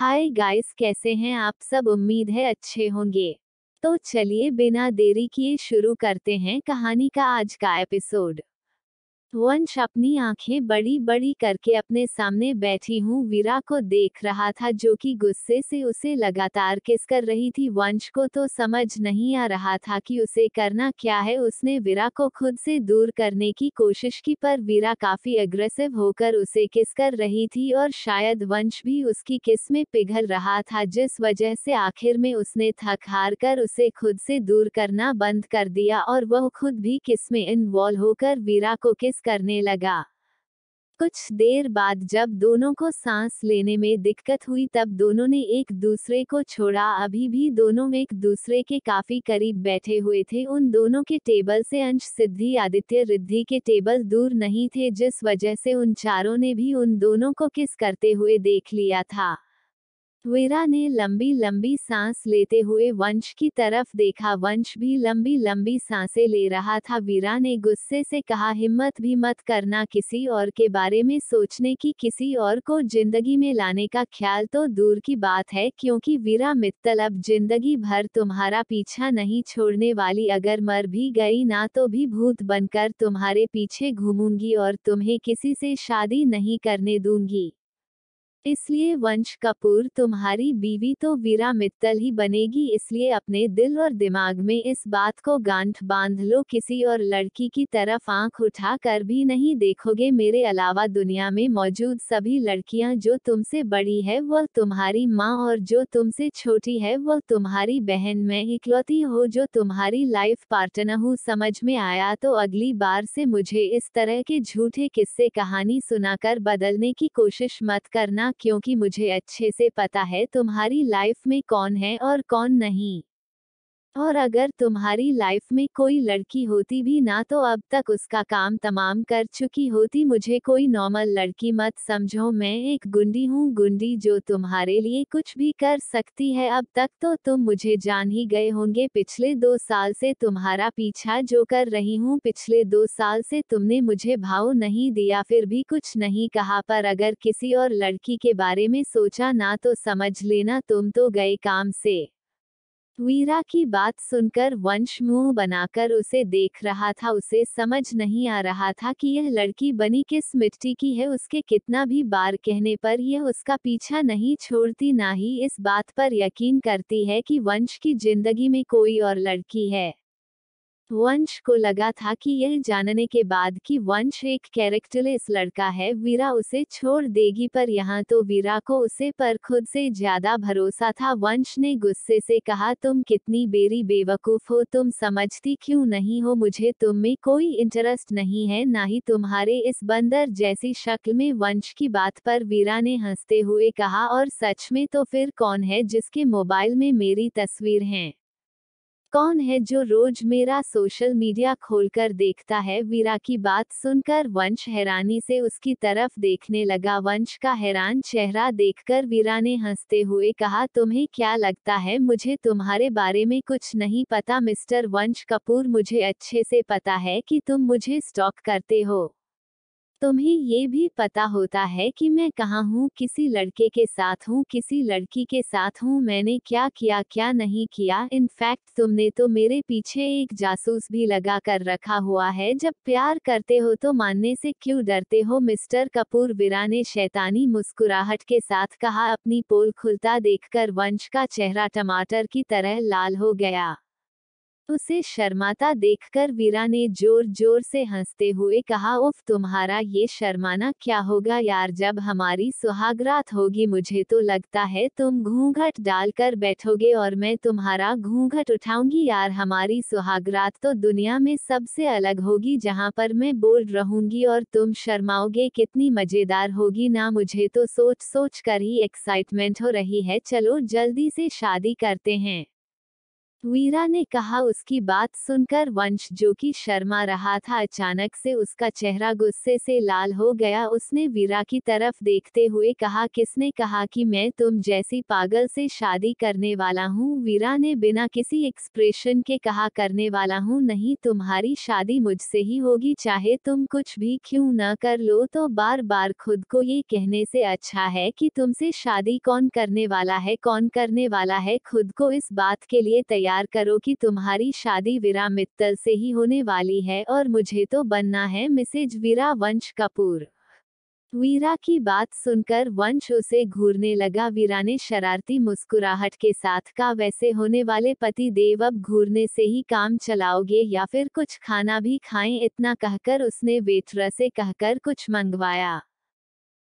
hi guys कैसे हैं आप सब उम्मीद है अच्छे होंगे तो चलिए बिना देरी किए शुरू करते हैं कहानी का आज का एपिसोड वंश अपनी आंखें बड़ी बड़ी करके अपने सामने बैठी हूँ वीरा को देख रहा था जो कि गुस्से से उसे लगातार किस कर रही थी वंश को तो समझ नहीं आ रहा था कि उसे करना क्या है उसने वीरा को खुद से दूर करने की कोशिश की पर वीरा काफी अग्रेसिव होकर उसे किस कर रही थी और शायद वंश भी उसकी किस में पिघल रहा था जिस वजह से आखिर में उसने थक हार कर उसे खुद से दूर करना बंद कर दिया और वह खुद भी किस में इन्वॉल्व होकर वीरा को किस करने लगा कुछ देर बाद जब दोनों को सांस लेने में दिक्कत हुई तब दोनों ने एक दूसरे को छोड़ा अभी भी दोनों एक दूसरे के काफी करीब बैठे हुए थे उन दोनों के टेबल से अंश सिद्धि आदित्य रिद्धि के टेबल दूर नहीं थे जिस वजह से उन चारों ने भी उन दोनों को किस करते हुए देख लिया था वीरा ने लंबी लंबी सांस लेते हुए वंश की तरफ देखा वंश भी लंबी लंबी सांसें ले रहा था वीरा ने गुस्से से कहा हिम्मत भी मत करना किसी और के बारे में सोचने की किसी और को जिंदगी में लाने का ख्याल तो दूर की बात है क्योंकि वीरा मित्तल अब जिंदगी भर तुम्हारा पीछा नहीं छोड़ने वाली अगर मर भी गई ना तो भी भूत बनकर तुम्हारे पीछे घूमूंगी और तुम्हें किसी से शादी नहीं करने दूंगी इसलिए वंश कपूर तुम्हारी बीवी तो वीरा मित्तल ही बनेगी इसलिए अपने दिल और दिमाग में इस बात को गांठ बांध लो किसी और लड़की की तरफ आंख उठा कर भी नहीं देखोगे मेरे अलावा दुनिया में मौजूद सभी लड़कियां जो तुमसे बड़ी है वह तुम्हारी माँ और जो तुमसे छोटी है वह तुम्हारी बहन में इकलौती हो जो तुम्हारी लाइफ पार्टनर हूँ समझ में आया तो अगली बार से मुझे इस तरह के झूठे किस्से कहानी सुनाकर बदलने की कोशिश मत करना क्योंकि मुझे अच्छे से पता है तुम्हारी लाइफ में कौन है और कौन नहीं और अगर तुम्हारी लाइफ में कोई लड़की होती भी ना तो अब तक उसका काम तमाम कर चुकी होती मुझे कोई नॉर्मल लड़की मत समझो मैं एक गुंडी हूँ गुंडी जो तुम्हारे लिए कुछ भी कर सकती है अब तक तो तुम मुझे जान ही गए होंगे पिछले दो साल से तुम्हारा पीछा जो कर रही हूँ पिछले दो साल से तुमने मुझे भाव नहीं दिया फिर भी कुछ नहीं कहा पर अगर किसी और लड़की के बारे में सोचा ना तो समझ लेना तुम तो गए काम से वीरा की बात सुनकर वंश मुंह बनाकर उसे देख रहा था उसे समझ नहीं आ रहा था कि यह लड़की बनी किस मिट्टी की है उसके कितना भी बार कहने पर यह उसका पीछा नहीं छोड़ती ना ही इस बात पर यकीन करती है कि वंश की जिंदगी में कोई और लड़की है वंश को लगा था कि यह जानने के बाद कि वंश एक कैरेक्टरलेस लड़का है वीरा उसे छोड़ देगी पर यहाँ तो वीरा को उसे पर खुद से ज्यादा भरोसा था वंश ने गुस्से से कहा तुम कितनी बेरी बेवकूफ हो तुम समझती क्यों नहीं हो मुझे तुम में कोई इंटरेस्ट नहीं है ना ही तुम्हारे इस बंदर जैसी शक्ल में वंश की बात पर वीरा ने हंसते हुए कहा और सच में तो फिर कौन है जिसके मोबाइल में मेरी तस्वीर है कौन है जो रोज मेरा सोशल मीडिया खोलकर देखता है वीरा की बात सुनकर वंश हैरानी से उसकी तरफ देखने लगा वंश का हैरान चेहरा देखकर वीरा ने हंसते हुए कहा तुम्हें क्या लगता है मुझे तुम्हारे बारे में कुछ नहीं पता मिस्टर वंश कपूर मुझे अच्छे से पता है कि तुम मुझे स्टॉक करते हो तुम्हें ये भी पता होता है कि मैं कहाँ हूँ किसी लड़के के साथ हूँ किसी लड़की के साथ हूँ मैंने क्या किया क्या नहीं किया इनफैक्ट तुमने तो मेरे पीछे एक जासूस भी लगा कर रखा हुआ है जब प्यार करते हो तो मानने से क्यों डरते हो मिस्टर कपूर विरा ने शैतानी मुस्कुराहट के साथ कहा अपनी पोल खुलता देखकर वंश का चेहरा टमाटर की तरह लाल हो गया उसे शर्माता देखकर वीरा ने जोर जोर से हंसते हुए कहा उफ तुम्हारा ये शर्माना क्या होगा यार जब हमारी सुहागरात होगी मुझे तो लगता है तुम घूंघट डालकर बैठोगे और मैं तुम्हारा घूंघट उठाऊंगी यार हमारी सुहागरात तो दुनिया में सबसे अलग होगी जहाँ पर मैं बोल रहूंगी और तुम शर्माओगे कितनी मजेदार होगी ना मुझे तो सोच सोच कर ही एक्साइटमेंट हो रही है चलो जल्दी से शादी करते हैं वीरा ने कहा उसकी बात सुनकर वंश जो कि शर्मा रहा था अचानक से उसका चेहरा गुस्से से लाल हो गया उसने वीरा की तरफ देखते हुए कहा किसने कहा कि मैं तुम जैसी पागल से शादी करने वाला हूँ वीरा ने बिना किसी एक्सप्रेशन के कहा करने वाला हूँ नहीं तुम्हारी शादी मुझसे ही होगी चाहे तुम कुछ भी क्यों न कर लो तो बार बार खुद को ये कहने से अच्छा है कि तुमसे शादी कौन करने वाला है कौन करने वाला है खुद को इस बात के लिए तैयार तैयार करो कि तुम्हारी शादी वीरा मित्तल से ही होने वाली है और मुझे तो बनना है मिसेज वीरा वंश कपूर वीरा की बात सुनकर वंश उसे घूरने लगा वीरा ने शरारती मुस्कुराहट के साथ का वैसे होने वाले पति देव अब घूरने से ही काम चलाओगे या फिर कुछ खाना भी खाएं इतना कहकर उसने वेट्रा से कहकर कुछ मंगवाया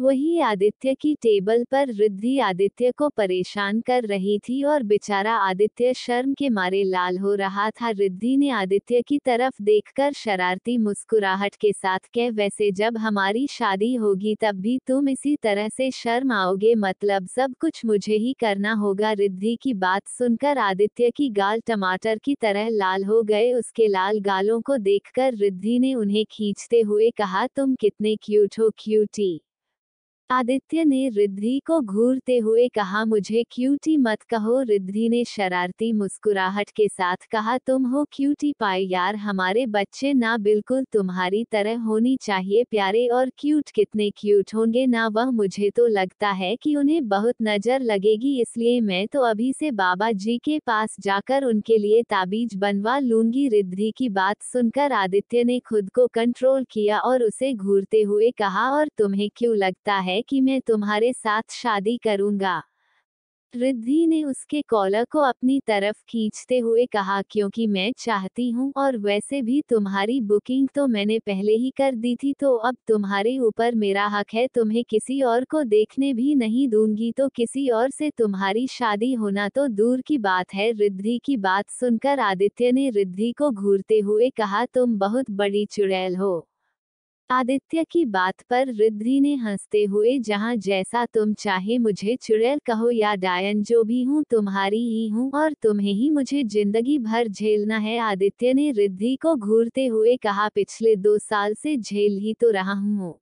वही आदित्य की टेबल पर रिद्धि आदित्य को परेशान कर रही थी और बेचारा आदित्य शर्म के मारे लाल हो रहा था रिद्धि ने आदित्य की तरफ देखकर शरारती मुस्कुराहट के साथ कह वैसे जब हमारी शादी होगी तब भी तुम इसी तरह से शर्म आओगे मतलब सब कुछ मुझे ही करना होगा रिद्धि की बात सुनकर आदित्य की गाल टमाटर की तरह लाल हो गए उसके लाल गालों को देखकर रिद्धि ने उन्हें खींचते हुए कहा तुम कितने क्यूट हो क्यूटी आदित्य ने रिद्धि को घूरते हुए कहा मुझे क्यूटी मत कहो रिद्धि ने शरारती मुस्कुराहट के साथ कहा तुम हो क्यूटी पाए यार हमारे बच्चे ना बिल्कुल तुम्हारी तरह होनी चाहिए प्यारे और क्यूट कितने क्यूट होंगे ना वह मुझे तो लगता है कि उन्हें बहुत नजर लगेगी इसलिए मैं तो अभी से बाबा जी के पास जाकर उनके लिए ताबीज बनवा लूंगी रिद्धि की बात सुनकर आदित्य ने खुद को कंट्रोल किया और उसे घूरते हुए कहा और तुम्हें क्यों लगता है है कि मैं तुम्हारे साथ शादी करूंगा रिद्धि ने उसके कॉलर को अपनी तरफ खींचते हुए कहा क्योंकि मैं चाहती हूँ और वैसे भी तुम्हारी बुकिंग तो मैंने पहले ही कर दी थी तो अब तुम्हारे ऊपर मेरा हक है तुम्हें किसी और को देखने भी नहीं दूंगी तो किसी और से तुम्हारी शादी होना तो दूर की बात है रिद्धि की बात सुनकर आदित्य ने रिद्धि को घूरते हुए कहा तुम बहुत बड़ी चुड़ैल हो आदित्य की बात पर रिद्धि ने हंसते हुए जहाँ जैसा तुम चाहे मुझे चुड़ैल कहो या डायन जो भी हूँ तुम्हारी ही हूँ और तुम्हें ही मुझे जिंदगी भर झेलना है आदित्य ने रिद्धि को घूरते हुए कहा पिछले दो साल से झेल ही तो रहा हूँ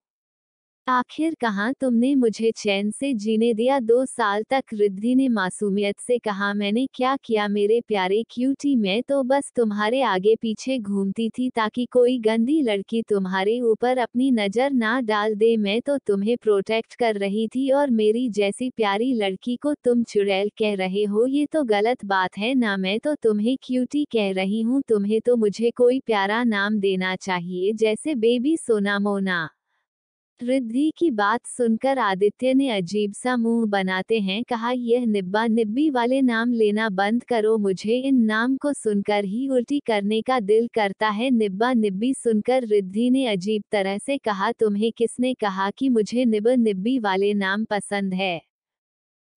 आखिर कहा तुमने मुझे चैन से जीने दिया दो साल तक रिद्धि ने मासूमियत से कहा मैंने क्या किया मेरे प्यारे क्यूटी मैं तो बस तुम्हारे आगे पीछे घूमती थी ताकि कोई गंदी लड़की तुम्हारे ऊपर अपनी नज़र ना डाल दे मैं तो तुम्हें प्रोटेक्ट कर रही थी और मेरी जैसी प्यारी लड़की को तुम चुड़ैल कह रहे हो ये तो गलत बात है ना मैं तो तुम्हें क्यूटी कह रही हूँ तुम्हें तो मुझे कोई प्यारा नाम देना चाहिए जैसे बेबी सोना मोना रिद्धि की बात सुनकर आदित्य ने अजीब सा मुंह बनाते हैं कहा यह निब्बा निब्बी वाले नाम लेना बंद करो मुझे इन नाम को सुनकर ही उल्टी करने का दिल करता है निब्बा निब्बी सुनकर रिद्धि ने अजीब तरह से कहा तुम्हें किसने कहा कि मुझे निब निब्बी वाले नाम पसंद है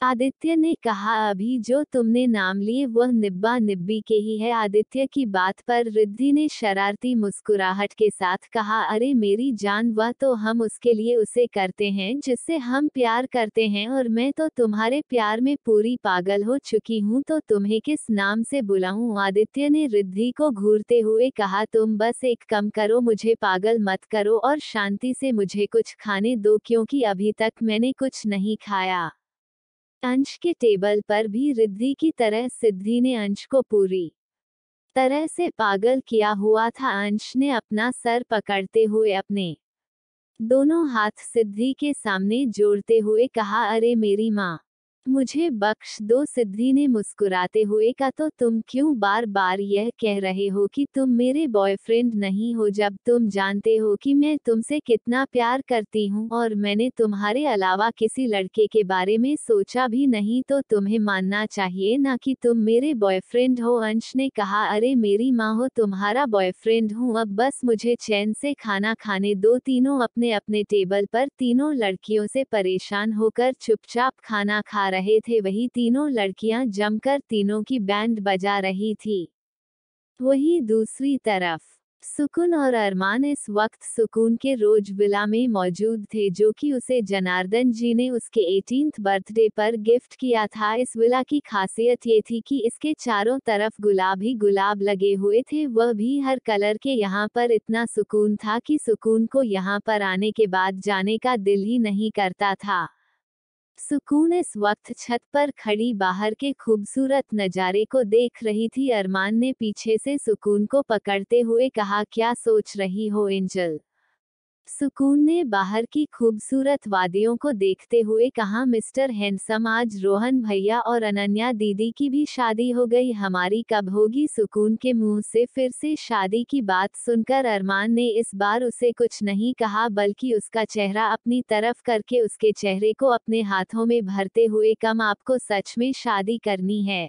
आदित्य ने कहा अभी जो तुमने नाम लिए वह निब्बा निब्बी के ही है आदित्य की बात पर रिद्धि ने शरारती मुस्कुराहट के साथ कहा अरे मेरी जान वह तो हम उसके लिए उसे करते हैं जिससे हम प्यार करते हैं और मैं तो तुम्हारे प्यार में पूरी पागल हो चुकी हूँ तो तुम्हें किस नाम से बुलाऊं आदित्य ने रिद्धि को घूरते हुए कहा तुम बस एक कम करो मुझे पागल मत करो और शांति से मुझे कुछ खाने दो क्योंकि अभी तक मैंने कुछ नहीं खाया अंश के टेबल पर भी रिद्धि की तरह सिद्धि ने अंश को पूरी तरह से पागल किया हुआ था अंश ने अपना सर पकड़ते हुए अपने दोनों हाथ सिद्धि के सामने जोड़ते हुए कहा अरे मेरी माँ मुझे बख्श दो सिद्धि ने मुस्कुराते हुए कहा तो तुम क्यों बार बार यह कह रहे हो कि तुम मेरे बॉयफ्रेंड नहीं हो जब तुम जानते हो कि मैं तुमसे कितना प्यार करती हूँ और मैंने तुम्हारे अलावा किसी लड़के के बारे में सोचा भी नहीं तो तुम्हें मानना चाहिए न कि तुम मेरे बॉयफ्रेंड हो अंश ने कहा अरे मेरी माँ हो तुम्हारा बॉयफ्रेंड हूँ अब बस मुझे चैन से खाना खाने दो तीनों अपने अपने टेबल पर तीनों लड़कियों से परेशान होकर चुपचाप खाना खा रहे रहे थे वही तीनों लड़कियां जमकर तीनों की बैंड बजा रही थी वही दूसरी तरफ सुकुन और अरमान इस वक्त सुकून के रोज विला में मौजूद थे जो कि उसे जनार्दन जी ने उसके एटीन बर्थडे पर गिफ्ट किया था इस विला की खासियत ये थी कि इसके चारों तरफ गुलाब ही गुलाब लगे हुए थे वह भी हर कलर के यहाँ पर इतना सुकून था कि सुकून को यहाँ पर आने के बाद जाने का दिल ही नहीं करता था सुकून इस वक्त छत पर खड़ी बाहर के खूबसूरत नज़ारे को देख रही थी अरमान ने पीछे से सुकून को पकड़ते हुए कहा क्या सोच रही हो एंजल सुकून ने बाहर की खूबसूरत वादियों को देखते हुए कहा मिस्टर हैंडसम आज रोहन भैया और अनन्या दीदी की भी शादी हो गई हमारी कब होगी सुकून के मुंह से फिर से शादी की बात सुनकर अरमान ने इस बार उसे कुछ नहीं कहा बल्कि उसका चेहरा अपनी तरफ करके उसके चेहरे को अपने हाथों में भरते हुए कम आपको सच में शादी करनी है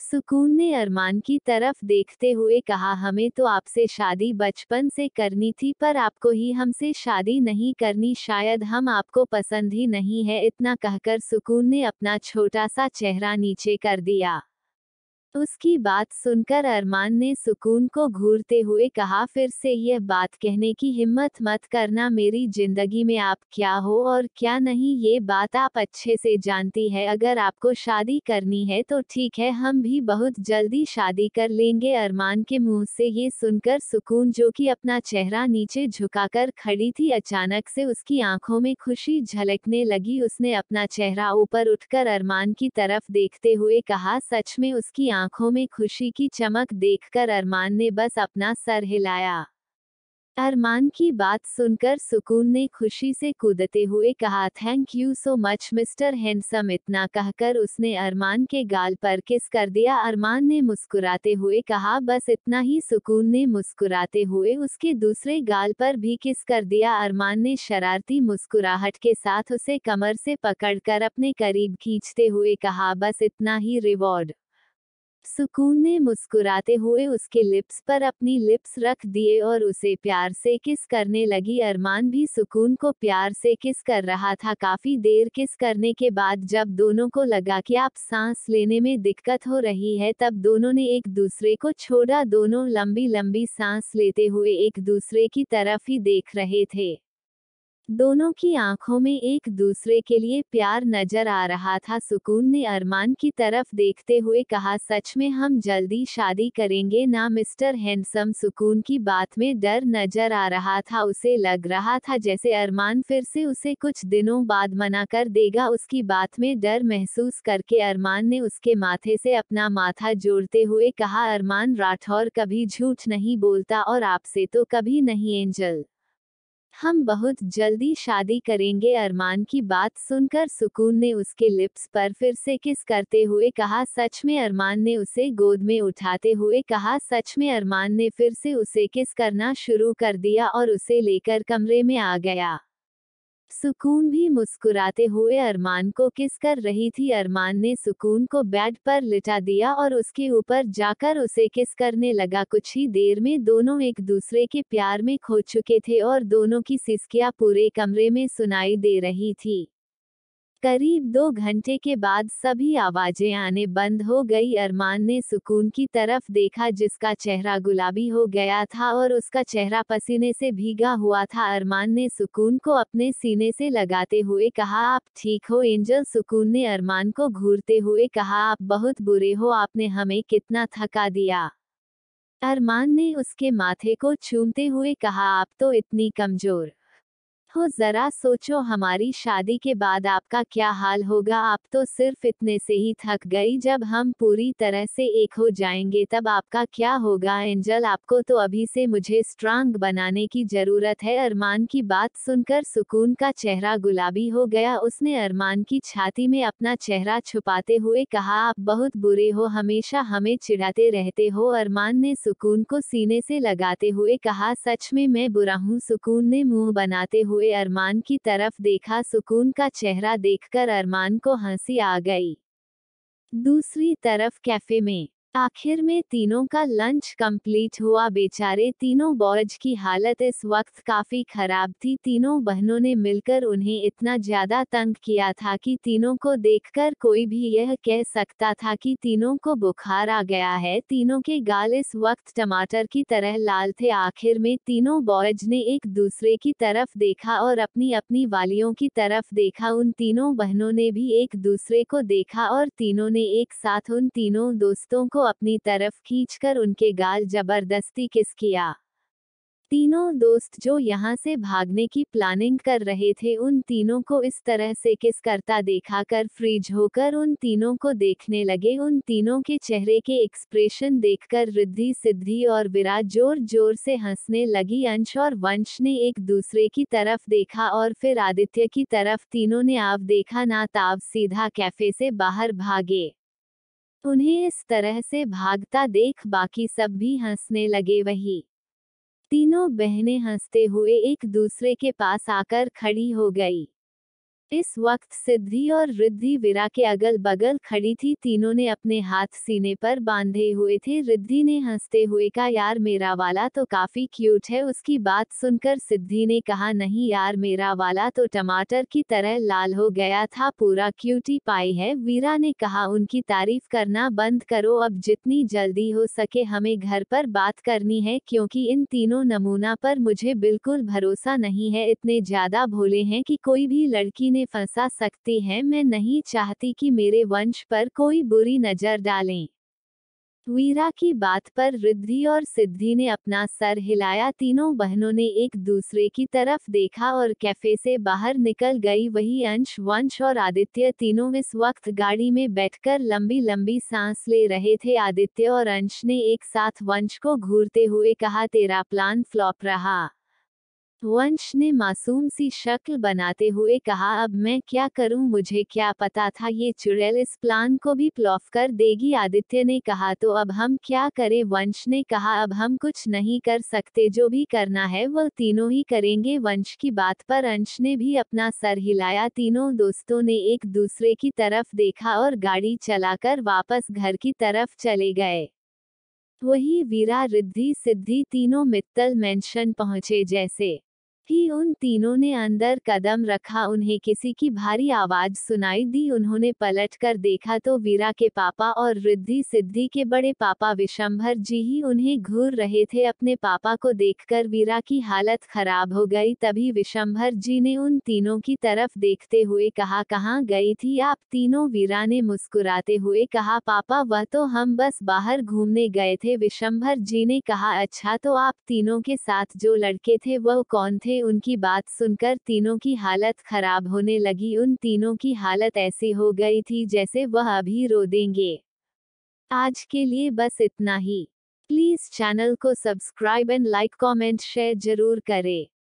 सुकून ने अरमान की तरफ देखते हुए कहा हमें तो आपसे शादी बचपन से करनी थी पर आपको ही हमसे शादी नहीं करनी शायद हम आपको पसंद ही नहीं है इतना कहकर सुकून ने अपना छोटा सा चेहरा नीचे कर दिया उसकी बात सुनकर अरमान ने सुकून को घूरते हुए कहा फिर से यह बात कहने की हिम्मत मत करना मेरी जिंदगी में आप क्या हो और क्या नहीं ये बात आप अच्छे से जानती है अगर आपको शादी करनी है तो ठीक है हम भी बहुत जल्दी शादी कर लेंगे अरमान के मुंह से ये सुनकर सुकून जो कि अपना चेहरा नीचे झुकाकर खड़ी थी अचानक से उसकी आंखों में खुशी झलकने लगी उसने अपना चेहरा ऊपर उठकर अरमान की तरफ देखते हुए कहा सच में उसकी आंखों में खुशी की चमक देखकर अरमान ने बस अपना सर हिलाया अरमान की बात सुनकर सुकून ने खुशी से कूदते हुए कहा thank you so much mister handsome इतना कहकर उसने अरमान के गाल पर किस कर दिया अरमान ने मुस्कुराते हुए कहा बस इतना ही सुकून ने मुस्कुराते हुए उसके दूसरे गाल पर भी किस कर दिया अरमान ने शरारती मुस्कुराहट के साथ उसे कमर से पकड़कर अपने करीब खींचते हुए कहा बस इतना ही रिवॉर्ड सुकून ने मुस्कुराते हुए उसके लिप्स पर अपनी लिप्स रख दिए और उसे प्यार से किस करने लगी अरमान भी सुकून को प्यार से किस कर रहा था काफी देर किस करने के बाद जब दोनों को लगा कि आप सांस लेने में दिक्कत हो रही है तब दोनों ने एक दूसरे को छोड़ा दोनों लंबी लंबी सांस लेते हुए एक दूसरे की तरफ ही देख रहे थे दोनों की आंखों में एक दूसरे के लिए प्यार नजर आ रहा था सुकून ने अरमान की तरफ देखते हुए कहा सच में हम जल्दी शादी करेंगे ना मिस्टर हैंडसम सुकून की बात में डर नजर आ रहा था उसे लग रहा था जैसे अरमान फिर से उसे कुछ दिनों बाद मना कर देगा उसकी बात में डर महसूस करके अरमान ने उसके माथे से अपना माथा जोड़ते हुए कहा अरमान राठौर कभी झूठ नहीं बोलता और आपसे तो कभी नहीं एंजल हम बहुत जल्दी शादी करेंगे अरमान की बात सुनकर सुकून ने उसके लिप्स पर फिर से किस करते हुए कहा सच में अरमान ने उसे गोद में उठाते हुए कहा सच में अरमान ने फिर से उसे किस करना शुरू कर दिया और उसे लेकर कमरे में आ गया सुकून भी मुस्कुराते हुए अरमान को किस कर रही थी अरमान ने सुकून को बेड पर लिटा दिया और उसके ऊपर जाकर उसे किस करने लगा कुछ ही देर में दोनों एक दूसरे के प्यार में खो चुके थे और दोनों की सिस्कियां पूरे कमरे में सुनाई दे रही थी करीब दो घंटे के बाद सभी आवाजें आने बंद हो गई अरमान ने सुकून की तरफ देखा जिसका चेहरा गुलाबी हो गया था और उसका चेहरा पसीने से भीगा हुआ था अरमान ने सुकून को अपने सीने से लगाते हुए कहा आप ठीक हो एंजल सुकून ने अरमान को घूरते हुए कहा आप बहुत बुरे हो आपने हमें कितना थका दिया अरमान ने उसके माथे को चूमते हुए कहा आप तो इतनी कमजोर देखो जरा सोचो हमारी शादी के बाद आपका क्या हाल होगा आप तो सिर्फ इतने से ही थक गई जब हम पूरी तरह से एक हो जाएंगे तब आपका क्या होगा एंजल आपको तो अभी से मुझे स्ट्रांग बनाने की जरूरत है अरमान की बात सुनकर सुकून का चेहरा गुलाबी हो गया उसने अरमान की छाती में अपना चेहरा छुपाते हुए कहा आप बहुत बुरे हो हमेशा हमें चिढ़ाते रहते हो अरमान ने सुकून को सीने से लगाते हुए कहा सच में मैं बुरा हूँ सुकून ने मुंह बनाते हुए हुए अरमान की तरफ देखा सुकून का चेहरा देखकर अरमान को हंसी आ गई दूसरी तरफ कैफे में आखिर में तीनों का लंच कंप्लीट हुआ बेचारे तीनों बॉयज की हालत इस वक्त काफी खराब थी तीनों बहनों ने मिलकर उन्हें इतना ज्यादा तंग किया था कि तीनों को देखकर कोई भी यह कह सकता था कि तीनों को बुखार आ गया है तीनों के गाल इस वक्त टमाटर की तरह लाल थे आखिर में तीनों बॉयज ने एक दूसरे की तरफ देखा और अपनी अपनी वालियों की तरफ देखा उन तीनों बहनों ने भी एक दूसरे को देखा और तीनों ने एक साथ उन तीनों दोस्तों को को अपनी तरफ खींचकर उनके गाल जबरदस्ती किस किया तीनों दोस्त जो यहाँ से भागने की प्लानिंग कर रहे थे उन तीनों को इस तरह से किस करता देखा कर फ्रीज होकर उन तीनों को देखने लगे उन तीनों के चेहरे के एक्सप्रेशन देखकर रिद्धि सिद्धि और विराज जोर जोर से हंसने लगी अंश और वंश ने एक दूसरे की तरफ देखा और फिर आदित्य की तरफ तीनों ने आव देखा ना ताव सीधा कैफे से बाहर भागे उन्हें इस तरह से भागता देख बाकी सब भी हंसने लगे वही तीनों बहनें हंसते हुए एक दूसरे के पास आकर खड़ी हो गई इस वक्त सिद्धि और रिद्धि विरा के अगल बगल खड़ी थी तीनों ने अपने हाथ सीने पर बांधे हुए थे रिद्धि ने हंसते हुए कहा यार मेरा वाला तो काफी क्यूट है उसकी बात सुनकर सिद्धि ने कहा नहीं यार मेरा वाला तो टमाटर की तरह लाल हो गया था पूरा क्यूटी पाई है वीरा ने कहा उनकी तारीफ करना बंद करो अब जितनी जल्दी हो सके हमें घर पर बात करनी है क्योंकि इन तीनों नमूना पर मुझे बिल्कुल भरोसा नहीं है इतने ज्यादा भोले हैं कि कोई भी लड़की ने में फंसा सकती हैं मैं नहीं चाहती कि मेरे वंश पर कोई बुरी नजर डालें वीरा की बात पर रिद्धि और सिद्धि ने अपना सर हिलाया तीनों बहनों ने एक दूसरे की तरफ देखा और कैफे से बाहर निकल गई वही अंश वंश और आदित्य तीनों इस वक्त गाड़ी में बैठकर लंबी लंबी सांस ले रहे थे आदित्य और अंश ने एक साथ वंश को घूरते हुए कहा तेरा प्लान फ्लॉप रहा वंश ने मासूम सी शक्ल बनाते हुए कहा अब मैं क्या करूं मुझे क्या पता था ये चुड़ैल इस प्लान को भी प्लॉफ कर देगी आदित्य ने कहा तो अब हम क्या करें वंश ने कहा अब हम कुछ नहीं कर सकते जो भी करना है वह तीनों ही करेंगे वंश की बात पर अंश ने भी अपना सर हिलाया तीनों दोस्तों ने एक दूसरे की तरफ देखा और गाड़ी चलाकर वापस घर की तरफ चले गए वही वीरा रिद्धि सिद्धि तीनों मित्तल मेंशन पहुंचे जैसे ही उन तीनों ने अंदर कदम रखा उन्हें किसी की भारी आवाज सुनाई दी उन्होंने पलटकर देखा तो वीरा के पापा और रिद्धि सिद्धि के बड़े पापा विशंभर जी ही उन्हें घूर रहे थे अपने पापा को देखकर वीरा की हालत खराब हो गई तभी विशंभर जी ने उन तीनों की तरफ देखते हुए कहा कहाँ गई थी आप तीनों वीरा ने मुस्कुराते हुए कहा पापा वह तो हम बस बाहर घूमने गए थे विशंभर जी ने कहा अच्छा तो आप तीनों के साथ जो लड़के थे वह कौन थे उनकी बात सुनकर तीनों की हालत खराब होने लगी उन तीनों की हालत ऐसी हो गई थी जैसे वह अभी रो देंगे आज के लिए बस इतना ही प्लीज चैनल को subscribe and like comment share जरूर करें